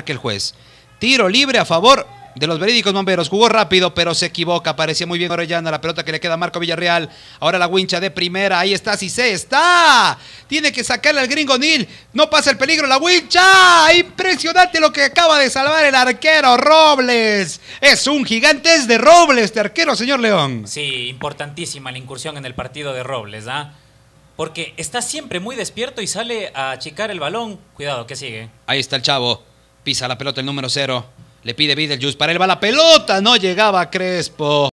que el juez. Tiro libre a favor de los verídicos bomberos. Jugó rápido, pero se equivoca. Parecía muy bien Orellana. La pelota que le queda a Marco Villarreal. Ahora la wincha de primera. Ahí está si se ¡Está! Tiene que sacarle al gringo Neil, No pasa el peligro. La wincha. Impresionante lo que acaba de salvar el arquero Robles. Es un gigante es de Robles, este arquero, señor León. Sí, importantísima la incursión en el partido de Robles. ¿ah? Porque está siempre muy despierto y sale a achicar el balón. Cuidado, que sigue. Ahí está el chavo. Pisa la pelota el número cero. Le pide juice para él. Va la pelota. No llegaba Crespo.